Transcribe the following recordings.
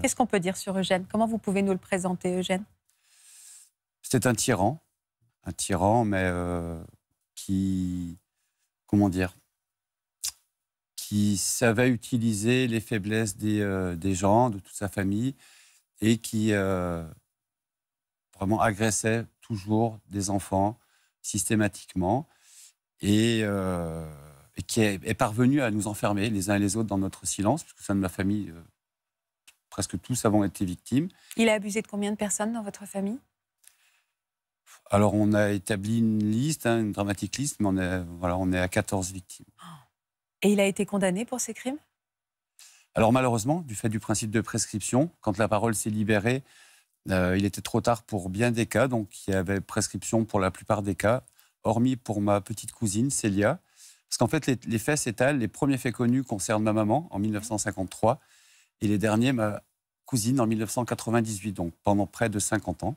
Qu'est-ce qu'on peut dire sur Eugène Comment vous pouvez nous le présenter, Eugène C'était un tyran, un tyran, mais euh, qui, comment dire, qui savait utiliser les faiblesses euh, des, gens, de toute sa famille, et qui euh, vraiment agressait toujours des enfants systématiquement, et, qui est, parvenu à nous enfermer les uns et les autres dans notre silence, puisque ça de la famille presque tous avons été victimes. Il a abusé de combien de personnes dans votre famille Alors, on a établi une liste, hein, une dramatique liste, mais on est, voilà, on est à 14 victimes. Oh. Et il a été condamné pour ces crimes Alors, malheureusement, du fait du principe de prescription, quand la parole s'est libérée, euh, il était trop tard pour bien des cas, donc il y avait prescription pour la plupart des cas, hormis pour ma petite cousine, Célia. Parce qu'en fait, les, les faits s'étalent. Les premiers faits connus concernent ma maman en 1953 et les derniers ma, cousine en 1998, donc pendant près de 50 ans.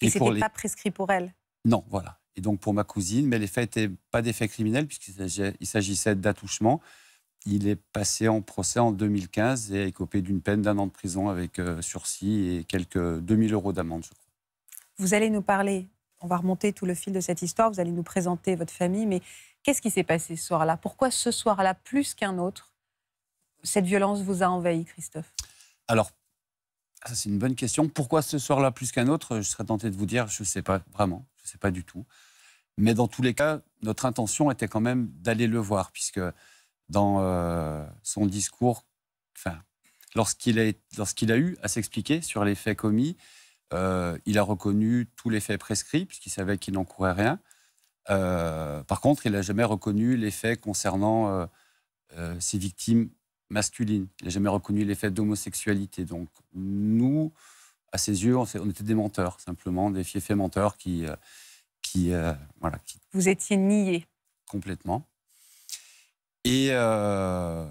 Et, ce n'était pas prescrit pour elle Non, voilà. Et donc pour ma cousine, mais l'effet n'était pas d'effet criminel puisqu'il s'agissait d'attouchement. Il est passé en procès en 2015 et a écopé d'une peine d'un an de prison avec euh, sursis et quelques 2000 euros d'amende, je crois. Vous allez nous parler, on va remonter tout le fil de cette histoire, vous allez nous présenter votre famille, mais qu'est-ce qui s'est passé ce soir-là Pourquoi ce soir-là, plus qu'un autre, cette violence vous a envahi, Christophe alors, ça c'est une bonne question. Pourquoi ce soir-là plus qu'un autre Je serais tenté de vous dire, je ne sais pas vraiment, je ne sais pas du tout. Mais dans tous les cas, notre intention était quand même d'aller le voir, puisque dans euh, son discours, enfin, lorsqu'il a, a, eu à s'expliquer sur les faits commis, euh, il a reconnu tous les faits prescrits, puisqu'il savait qu'il n'en courait rien. Euh, par contre, il n'a jamais reconnu les faits concernant ses victimes masculine. Il n'a jamais reconnu l'effet d'homosexualité. Donc, nous, à ses yeux, on, était des menteurs, simplement, des fiefs menteurs qui. Euh, qui euh, voilà, Vous étiez nié. Complètement. Et euh,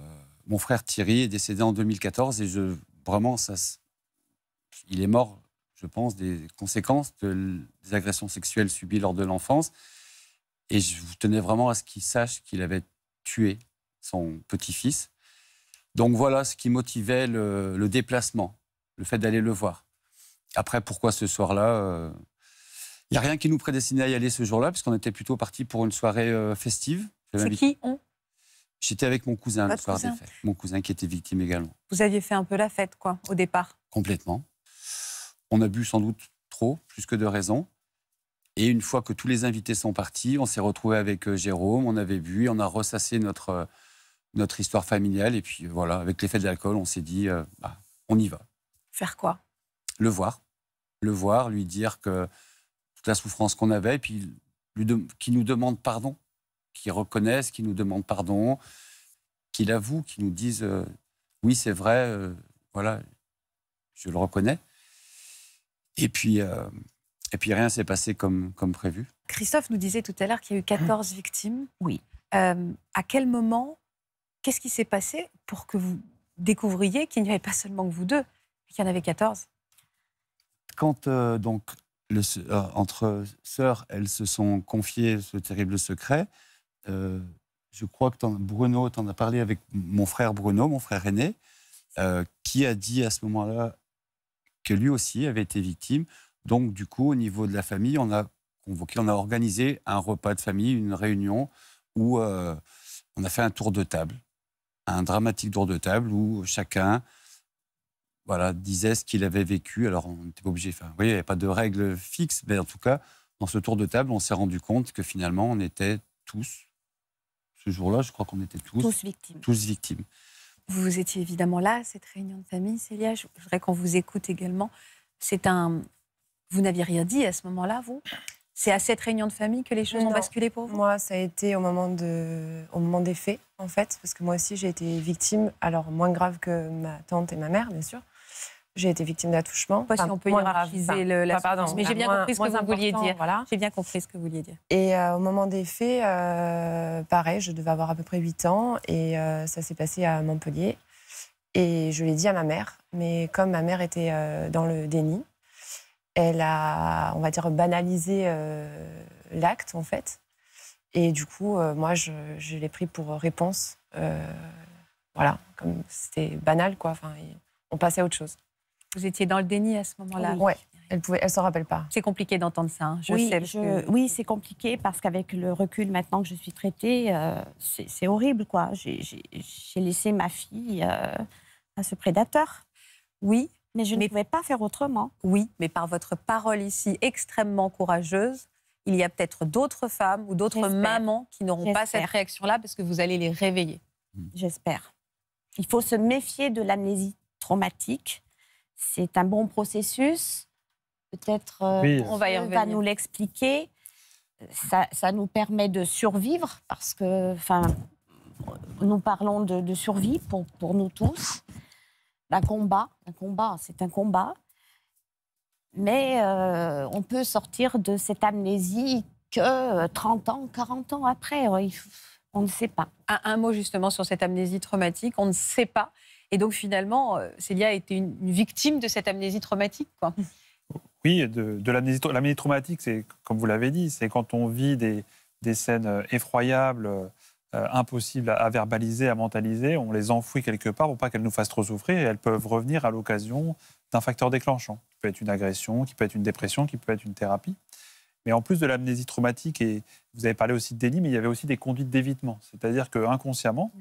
mon frère Thierry est décédé en 2014 et je, vraiment, ça, il est mort, je pense, des conséquences de, des agressions sexuelles subies lors de l'enfance. Et je tenais vraiment à ce qu'il sache qu'il avait tué son petit-fils donc voilà ce qui motivait le, déplacement, le fait d'aller le voir. Après, pourquoi ce soir-là Il euh, n'y a rien qui nous prédestinait à y aller ce jour-là, puisqu'on était plutôt parti pour une soirée euh, festive. C'est qui on J'étais avec mon cousin le des mon cousin qui était victime également. Vous aviez fait un peu la fête, quoi, au départ Complètement. On a bu sans doute trop, plus que de raison. Et une fois que tous les invités sont partis, on s'est retrouvé avec euh, Jérôme, on avait bu, on a ressassé notre notre histoire familiale. Et puis voilà, avec l'effet de l'alcool, on s'est dit, euh, bah, on y va. Faire quoi Le voir. Le voir, lui dire que toute la souffrance qu'on avait, et puis qu'il nous demande pardon, qu'il reconnaisse, qu'il nous demande pardon, qu'il avoue, qu'il nous dise, euh, oui, c'est vrai, euh, voilà, je le reconnais. Et puis, et puis rien s'est passé comme, comme prévu. Christophe nous disait tout à l'heure qu'il y a eu 14 victimes. Oui. à quel moment Qu'est-ce qui s'est passé pour que vous découvriez qu'il n'y avait pas seulement que vous deux, mais qu'il y en avait 14 Quand euh, donc, le, euh, entre sœurs, elles se sont confiées ce terrible secret, euh, je crois que Bruno, tu en as parlé avec mon frère Bruno, mon frère aîné, qui a dit à ce moment-là que lui aussi avait été victime. Donc, du coup, au niveau de la famille, on a convoqué, on a organisé un repas de famille, une réunion où on a fait un tour de table un dramatique tour de table où chacun voilà, disait ce qu'il avait vécu. Alors, on n'était pas obligé. Enfin, voyez, il n'y avait pas de règles fixes, mais en tout cas, dans ce tour de table, on s'est rendu compte que finalement, on était tous, ce jour-là, je crois qu'on était tous, victimes. victimes. Vous étiez évidemment là cette réunion de famille, Célia. Je voudrais qu'on vous écoute également. C'est un. Vous n'aviez rien dit à ce moment-là, vous c'est à cette réunion de famille que les choses ont basculé pour vous Moi, ça a été au moment, de, au moment des faits, en fait, parce que moi aussi, j'ai été victime, alors moins grave que ma tante et ma mère, bien sûr. J'ai été victime d'attouchement. si peut y mais j'ai bien, compris ce que vous vouliez dire. J'ai bien compris ce que vous vouliez dire. Et euh, au moment des faits, euh, pareil, je devais avoir à peu près 8 ans et euh, ça s'est passé à Montpellier. Et je l'ai dit à ma mère, mais comme ma mère était dans le déni, elle a, on va dire, banalisé euh, l'acte, en fait. Et du coup, euh, moi, je, l'ai pris pour réponse. Euh, voilà, comme c'était banal, quoi. Enfin, on passait à autre chose. Vous étiez dans le déni à ce moment-là. Oui, elle ne elle s'en rappelle pas. C'est compliqué d'entendre ça, hein. je oui, Oui, c'est compliqué parce qu'avec le recul maintenant que je suis traitée, c'est horrible, quoi. J'ai laissé ma fille à ce prédateur. Oui, mais je ne pouvais pas faire autrement. Oui, mais par votre parole ici extrêmement courageuse, il y a peut-être d'autres femmes ou d'autres mamans qui n'auront pas cette réaction-là parce que vous allez les réveiller. Hmm. J'espère. Il faut se méfier de l'amnésie traumatique. C'est un bon processus. Peut-être euh, on va, y va nous l'expliquer. Ça, nous permet de survivre parce que, enfin, nous parlons de, survie pour nous tous. Un combat. Un combat, c'est un combat. Mais euh, on peut sortir de cette amnésie que 30 euh, ans, 40 ans après. On ne sait pas. Un, mot justement sur cette amnésie traumatique. On ne sait pas. Et donc finalement, euh, Célia a été une, victime de cette amnésie traumatique. Quoi. Oui, de, l'amnésie, traumatique, c'est comme vous l'avez dit, c'est quand on vit des, des scènes effroyables euh, impossibles à, verbaliser, à mentaliser, on les enfouit quelque part pour pas qu'elles nous fassent trop souffrir et elles peuvent revenir à l'occasion d'un facteur déclenchant, qui peut être une agression, qui peut être une dépression, qui peut être une thérapie. Mais en plus de l'amnésie traumatique, et vous avez parlé aussi de délit, mais il y avait aussi des conduites d'évitement. C'est-à-dire qu'inconsciemment,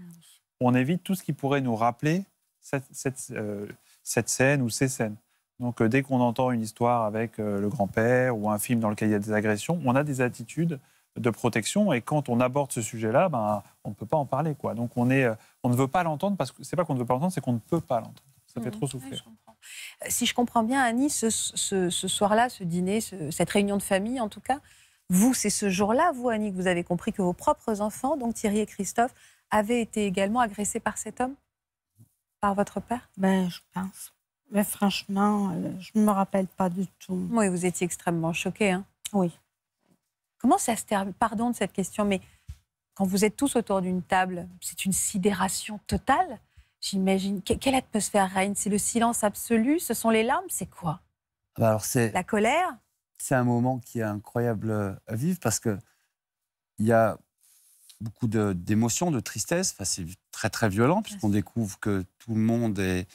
on évite tout ce qui pourrait nous rappeler cette, euh, scène ou ces scènes. Donc euh, dès qu'on entend une histoire avec le grand-père ou un film dans lequel il y a des agressions, on a des attitudes de protection. Et quand on aborde ce sujet-là, ben, on ne peut pas en parler. Quoi. Donc on, est, euh, on ne veut pas l'entendre parce que c'est pas qu'on ne veut pas l'entendre, c'est qu'on ne peut pas l'entendre. Ça fait mmh, trop souffrir. Euh, si je comprends bien, Annie, ce, soir-là, ce dîner, cette réunion de famille, en tout cas, vous, c'est ce jour-là, vous, Annie, que vous avez compris que vos propres enfants, donc Thierry et Christophe, avaient été également agressés par cet homme Par votre père Ben, je pense. Mais franchement, euh, je ne me rappelle pas du tout. Oui, vous étiez extrêmement choquée. Hein oui. Comment ça se termine Pardon de cette question, mais quand vous êtes tous autour d'une table, c'est une sidération totale. J'imagine. Quelle atmosphère règne C'est le silence absolu Ce sont les larmes C'est quoi ah bah alors c'est, La colère C'est un moment qui est incroyable euh, à vivre parce qu'il y a beaucoup d'émotions, de, tristesse. Enfin, c'est très, très violent puisqu'on découvre que tout le monde est.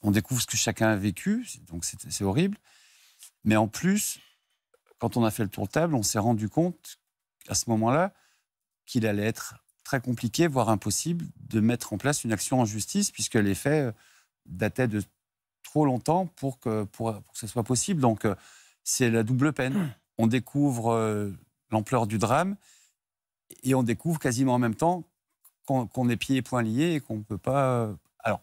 On découvre ce que chacun a vécu, donc c'est horrible. Mais en plus, quand on a fait le tour de table, on s'est rendu compte à ce moment-là qu'il allait être très compliqué, voire impossible, de mettre en place une action en justice, puisque les faits euh, dataient de trop longtemps pour que, pour, que ce soit possible. Donc, euh, c'est la double peine. On découvre euh, l'ampleur du drame et on découvre quasiment en même temps qu'on est pieds et poings liés et qu'on ne peut pas. alors,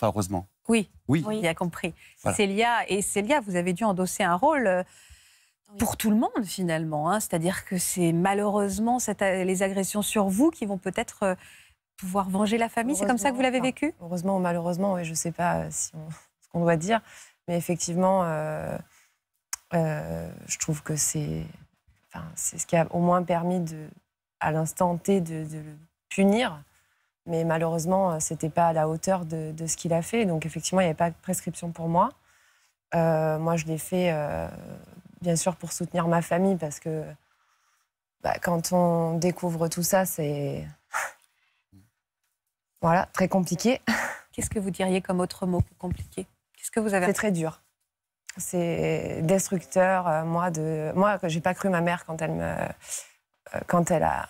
heureusement. Oui, oui, il a compris. Célia, et vous avez dû endosser un rôle pour tout le monde finalement. Hein. C'est-à-dire que c'est malheureusement les agressions sur vous qui vont peut-être euh, pouvoir venger la famille. C'est comme ça que vous l'avez vécu Heureusement ou malheureusement, je ne sais pas euh, ce qu'on doit dire. Mais effectivement, euh, je trouve que c'est ce qui a au moins permis de, à l'instant T de, le punir. Mais malheureusement, ce n'était pas à la hauteur de, ce qu'il a fait. Donc effectivement, il n'y avait pas de prescription pour moi. moi, je l'ai fait bien sûr pour soutenir ma famille, parce que bah, quand on découvre tout ça, c'est voilà, très compliqué. Qu'est-ce que vous diriez comme autre mot que compliqué Qu'est-ce que vous avez C'est très dur. C'est destructeur. Euh, moi, de moi, j'ai pas cru ma mère quand elle me, euh, quand elle a,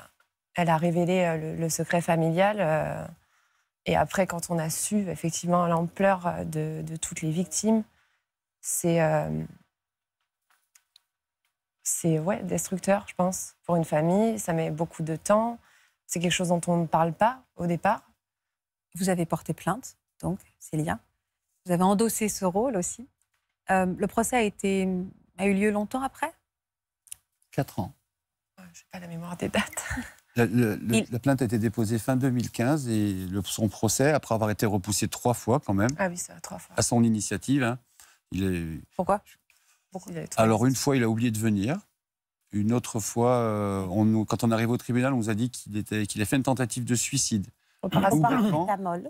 elle a révélé euh, le, le secret familial. Et après, quand on a su effectivement l'ampleur de, de toutes les victimes, c'est c'est ouais, destructeur, je pense, pour une famille. Ça met beaucoup de temps. C'est quelque chose dont on ne parle pas au départ. Vous avez porté plainte, donc, Célia. Vous avez endossé ce rôle aussi. Euh, le procès a, eu lieu longtemps après Quatre ans. Je n'ai pas la mémoire des dates. La, plainte a été déposée fin 2015 et son procès, après avoir été repoussé trois fois quand même. Ah à son initiative. Hein, il est... Pourquoi alors, une fois, il a oublié de venir. Une autre fois, euh, quand on, quand on arrive au tribunal, on nous a dit qu'il était, a fait une tentative de suicide. On passe par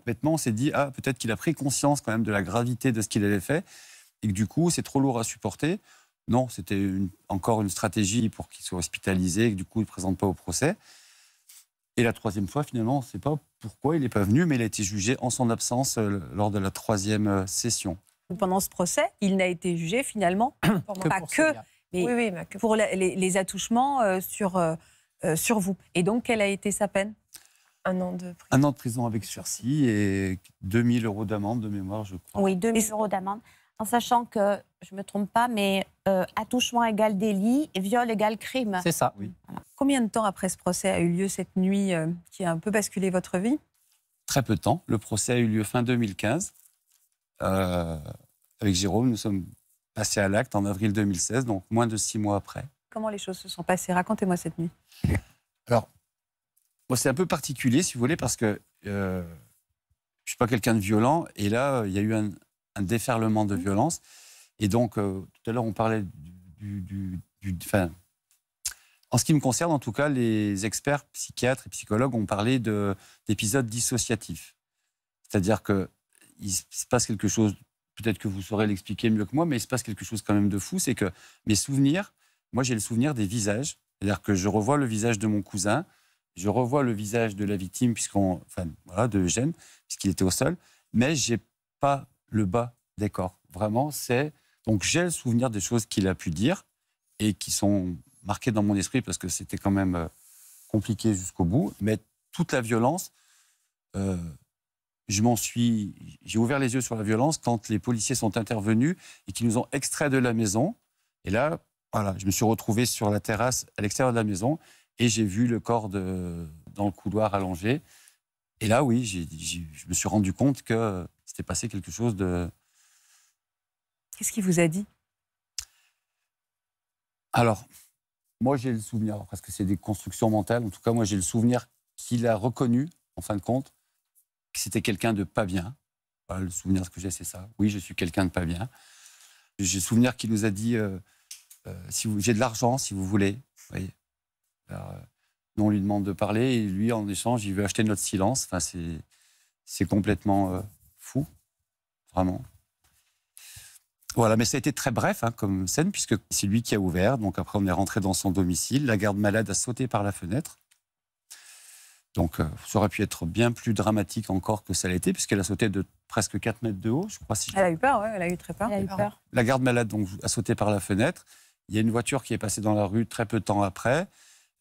Bêtement, on s'est dit, ah, peut-être qu'il a pris conscience quand même de la gravité de ce qu'il avait fait et que du coup, c'est trop lourd à supporter. Non, c'était encore une stratégie pour qu'il soit hospitalisé et que du coup, il ne présente pas au procès. Et la troisième fois, finalement, on ne sait pas pourquoi il n'est pas venu, mais il a été jugé en son absence euh, lors de la troisième euh, session pendant ce procès, il n'a été jugé finalement pas que, mais pour les, attouchements euh, sur, euh, euh, sur vous. Et donc, quelle a été sa peine un an de prison. an de prison avec sursis et 2000 euros d'amende de mémoire, je crois. Oui, 2000 euros d'amende. En sachant que, je ne me trompe pas, mais attouchement égale délit, et viol égal crime. C'est ça. Oui. Combien de temps après ce procès a eu lieu cette nuit qui a un peu basculé votre vie Très peu de temps. Le procès a eu lieu fin 2015. Euh, avec Jérôme, nous sommes passés à l'acte en avril 2016, donc moins de six mois après. Comment les choses se sont passées Racontez-moi cette nuit. Alors, moi, c'est un peu particulier, si vous voulez, parce que euh, je ne suis pas quelqu'un de violent, et là, il y a eu un, déferlement de mmh. violence. Et donc, euh, tout à l'heure, on parlait du. en ce qui me concerne, en tout cas, les experts psychiatres et psychologues ont parlé d'épisodes dissociatifs. C'est-à-dire que il se passe quelque chose, peut-être que vous saurez l'expliquer mieux que moi, mais il se passe quelque chose quand même de fou, c'est que mes souvenirs, moi j'ai le souvenir des visages, c'est-à-dire que je revois le visage de mon cousin, je revois le visage de la victime, puisqu'on, enfin voilà, de Eugène, puisqu'il était au sol, mais j'ai pas le bas des corps. Vraiment, c'est donc j'ai le souvenir des choses qu'il a pu dire et qui sont marquées dans mon esprit parce que c'était quand même euh, compliqué jusqu'au bout, mais toute la violence. Euh, je m'en suis, j'ai ouvert les yeux sur la violence quand les policiers sont intervenus et qu'ils nous ont extraits de la maison. Et là, voilà, je me suis retrouvé sur la terrasse à l'extérieur de la maison et j'ai vu le corps dans le couloir allongé. Et là, oui, je me suis rendu compte que c'était passé quelque chose de. Qu'est-ce qu'il vous a dit Alors, moi, j'ai le souvenir, parce que c'est des constructions mentales, en tout cas, moi, j'ai le souvenir qu'il a reconnu, en fin de compte, c'était quelqu'un de pas bien. Bah, le souvenir que j'ai, c'est ça. Oui, je suis quelqu'un de pas bien. J'ai le souvenir qu'il nous a dit euh, euh, si j'ai de l'argent, si vous voulez. Euh, nous, on lui demande de parler et lui, en échange, il veut acheter notre silence. Enfin, c'est complètement fou, vraiment. Voilà, mais ça a été très bref hein, comme scène, puisque c'est lui qui a ouvert. Donc après, on est rentré dans son domicile. La garde malade a sauté par la fenêtre. Donc, euh, ça aurait pu être bien plus dramatique encore que ça l'a été, puisqu'elle a sauté de presque 4 mètres de haut, je crois. elle a eu peur, ouais, elle a eu très peur. Elle a eu peur. La garde malade donc, a sauté par la fenêtre. Il y a une voiture qui est passée dans la rue très peu de temps après.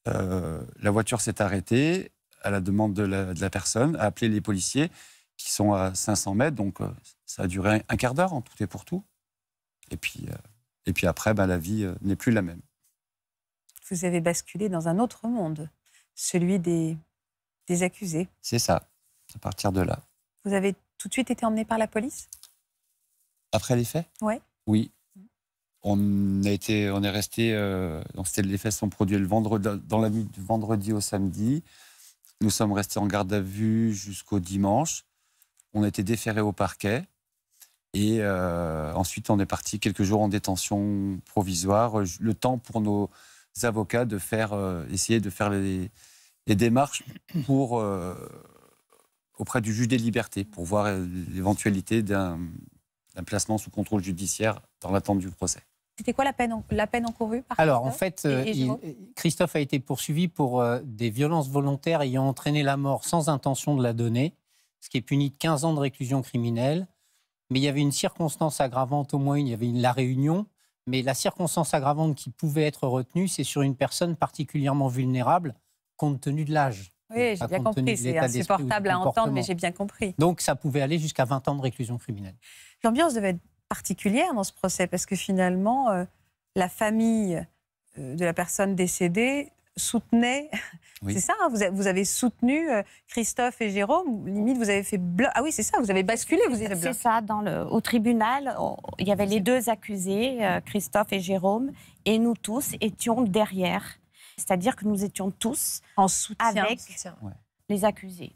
Euh, la voiture s'est arrêtée à la demande de la, personne, a appelé les policiers qui sont à 500 mètres, donc euh, ça a duré un quart d'heure en tout et pour tout. Et puis, et puis après, bah, la vie n'est plus la même. Vous avez basculé dans un autre monde, celui des des accusés. C'est ça, à partir de là. Vous avez tout de suite été emmené par la police Après les faits ouais. Oui. On, a été, on est resté. Euh, les faits sont produits le vendredi, dans la nuit du vendredi au samedi. Nous sommes restés en garde à vue jusqu'au dimanche. On a été déférés au parquet. Et euh, ensuite, on est parti quelques jours en détention provisoire, le temps pour nos avocats de faire, euh, essayer de faire les, des démarches pour, euh, auprès du juge des libertés pour voir euh, l'éventualité d'un placement sous contrôle judiciaire dans l'attente du procès. C'était quoi la peine, la peine encourue par Alors, en fait, euh, Christophe a été poursuivi pour des violences volontaires ayant entraîné la mort sans intention de la donner, ce qui est puni de 15 ans de réclusion criminelle. Mais il y avait une circonstance aggravante, au moins il y avait la réunion. Mais la circonstance aggravante qui pouvait être retenue, c'est sur une personne particulièrement vulnérable, compte tenu de l'âge. Oui, j'ai bien compris, c'est insupportable à entendre, mais j'ai bien compris. Donc ça pouvait aller jusqu'à 20 ans de réclusion criminelle. L'ambiance devait être particulière dans ce procès, parce que finalement, euh, la famille euh, de la personne décédée soutenait. C'est ça, hein, vous, avez soutenu euh, Christophe et Jérôme. Limite, vous avez fait bloc. Ah oui, c'est ça, vous avez basculé, vous avez C'est ça, dans le, au tribunal, il y avait les deux accusés, Christophe et Jérôme, et nous tous étions derrière. C'est-à-dire que nous étions tous en soutien, avec les accusés.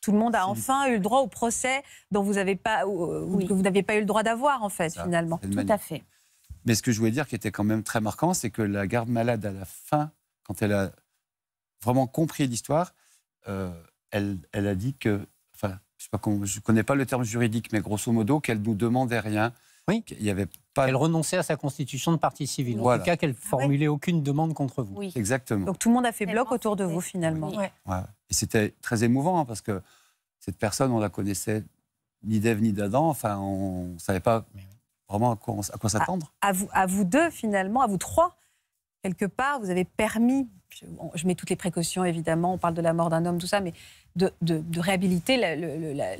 Tout le monde a enfin eu le droit au procès dont vous n'avez pas, euh, que vous n'avez pas eu le droit d'avoir, en fait, finalement. Tout à fait. Mais ce que je voulais dire qui était quand même très marquant, c'est que la garde malade, à la fin, quand elle a vraiment compris l'histoire, euh, elle, elle, a dit que, enfin, je ne connais pas le terme juridique, mais grosso modo, qu'elle ne nous demandait rien. Oui. Il y avait elle renonçait à sa constitution de partie civile, En tout cas, qu'elle ah formulait aucune demande contre vous. Exactement. Donc tout le monde a fait bloc autour de vous finalement. Et c'était très émouvant hein, parce que cette personne, on la connaissait ni d'Ève ni d'Adam. Enfin, on ne savait pas vraiment à quoi, s'attendre. À, vous, deux finalement, à vous trois, quelque part, vous avez permis. Je, mets toutes les précautions évidemment. On parle de la mort d'un homme, tout ça, mais de, réhabiliter le, la,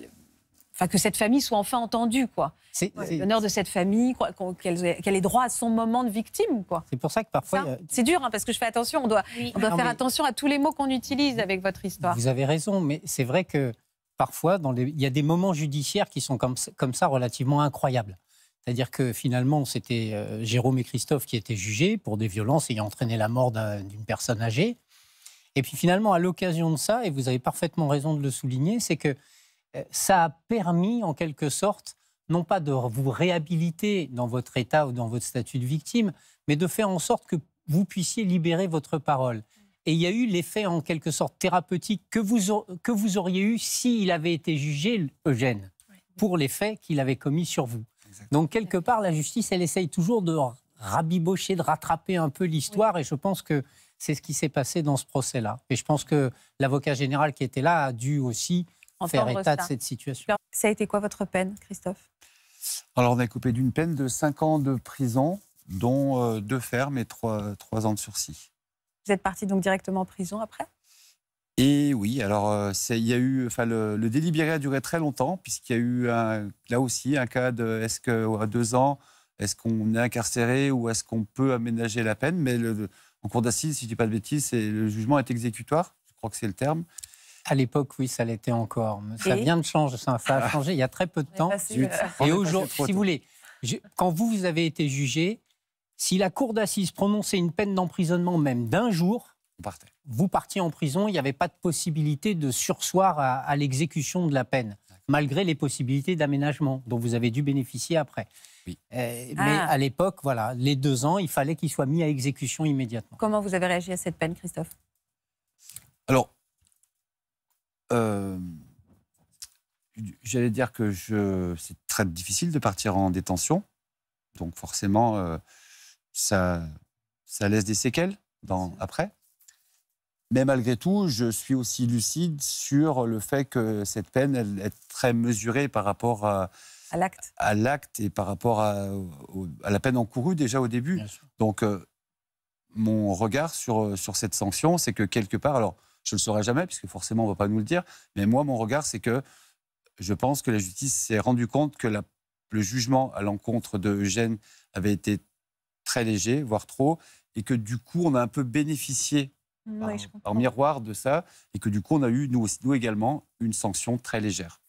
enfin que cette famille soit enfin entendue, quoi. C'est l'honneur de cette famille, qu'elle ait droit à son moment de victime, quoi. C'est pour ça que parfois, c'est dur, hein, parce que je fais attention. On doit, on doit faire attention à tous les mots qu'on utilise avec votre histoire. Vous avez raison, mais c'est vrai que parfois, dans il y a des moments judiciaires qui sont comme, comme ça relativement incroyables. C'est-à-dire que finalement, c'était euh, Jérôme et Christophe qui étaient jugés pour des violences ayant entraîné la mort d'une personne âgée. Et puis finalement, à l'occasion de ça, et vous avez parfaitement raison de le souligner, c'est que ça a permis en quelque sorte, non pas de vous réhabiliter dans votre état ou dans votre statut de victime, mais de faire en sorte que vous puissiez libérer votre parole. Et il y a eu l'effet en quelque sorte thérapeutique que vous, que vous auriez eu s'il avait été jugé, Eugène, pour les faits qu'il avait commis sur vous. Donc quelque part, la justice, elle essaye toujours de rabibocher, de rattraper un peu l'histoire, et je pense que c'est ce qui s'est passé dans ce procès-là. Et je pense que l'avocat général qui était là a dû aussi faire état de cette situation. Ça a été quoi votre peine, Christophe Alors, on a coupé d'une peine de 5 ans de prison, dont 2 euh, fermes et 3, ans de sursis. Vous êtes parti donc directement en prison après et oui, alors euh, il y eu, le, délibéré a duré très longtemps puisqu'il y a eu là aussi un cas de est-ce qu'à deux ans, est-ce qu'on est incarcéré ou est-ce qu'on peut aménager la peine Mais en cours d'assises, si je ne dis pas de bêtises, le jugement est exécutoire, je crois que c'est le terme. À l'époque, oui, ça l'était encore. Ça vient de changer, ça, a ah. changé il y a très peu de temps. Euh, Et aujourd'hui, si vous voulez, quand vous, vous avez été jugé, si la cour d'assises prononçait une peine d'emprisonnement même d'un jour, vous partiez en prison, il n'y avait pas de possibilité de sursoir à, l'exécution de la peine, malgré les possibilités d'aménagement dont vous avez dû bénéficier après. Euh, mais ah. à l'époque, voilà, les deux ans, il fallait qu'il soit mis à exécution immédiatement. Comment vous avez réagi à cette peine, Christophe Alors, euh, j'allais dire que je, c'est très difficile de partir en détention. Donc forcément, euh, ça, ça laisse des séquelles dans, après. Mais malgré tout, je suis aussi lucide sur le fait que cette peine, elle est très mesurée par rapport à, l'acte. À l'acte et par rapport à, à, la peine encourue déjà au début. Donc, euh, mon regard sur, sur cette sanction, c'est que quelque part, alors, je ne le saurai jamais, puisque forcément, on ne va pas nous le dire. Mais moi, mon regard, c'est que je pense que la justice s'est rendue compte que le jugement à l'encontre de Eugène avait été très léger, voire trop, et que du coup, on a un peu bénéficié par, miroir de ça, et que du coup, on a eu, nous également, une sanction très légère.